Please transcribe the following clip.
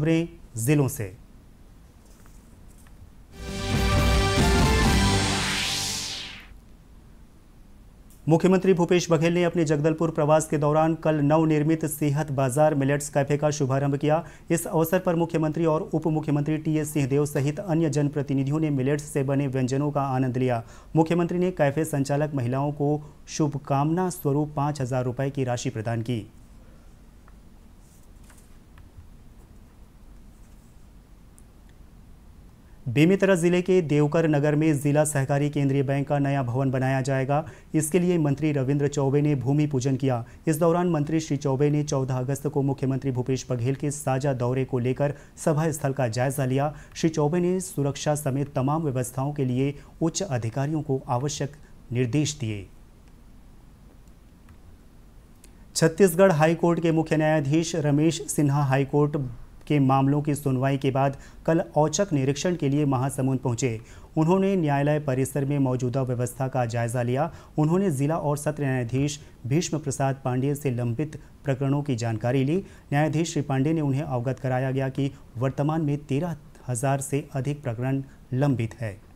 खबरें जिलों से मुख्यमंत्री भूपेश बघेल ने अपने जगदलपुर प्रवास के दौरान कल नवनिर्मित सेहत बाजार मिलेट्स कैफे का शुभारंभ किया इस अवसर पर मुख्यमंत्री और उप मुख्यमंत्री टी एस सिंहदेव सहित अन्य जनप्रतिनिधियों ने मिलेट्स से बने व्यंजनों का आनंद लिया मुख्यमंत्री ने कैफे संचालक महिलाओं को शुभकामना स्वरूप पाँच हजार रुपये की राशि प्रदान की बेमेतरा जिले के देवकर नगर में जिला सहकारी केंद्रीय बैंक का नया भवन बनाया जाएगा इसके लिए मंत्री रविंद्र चौबे ने भूमि पूजन किया इस दौरान मंत्री श्री चौबे ने 14 अगस्त को मुख्यमंत्री भूपेश बघेल के साझा दौरे को लेकर सभा स्थल का जायजा लिया श्री चौबे ने सुरक्षा समेत तमाम व्यवस्थाओं के लिए उच्च अधिकारियों को आवश्यक निर्देश दिए छत्तीसगढ़ हाईकोर्ट के मुख्य न्यायाधीश रमेश सिन्हा हाईकोर्ट के मामलों की सुनवाई के बाद कल औचक निरीक्षण के लिए महासमुंद पहुंचे उन्होंने न्यायालय परिसर में मौजूदा व्यवस्था का जायजा लिया उन्होंने जिला और सत्र न्यायाधीश भीष्म प्रसाद पांडेय से लंबित प्रकरणों की जानकारी ली न्यायाधीश श्री पांडेय ने उन्हें अवगत कराया गया कि वर्तमान में तेरह हजार से अधिक प्रकरण लंबित है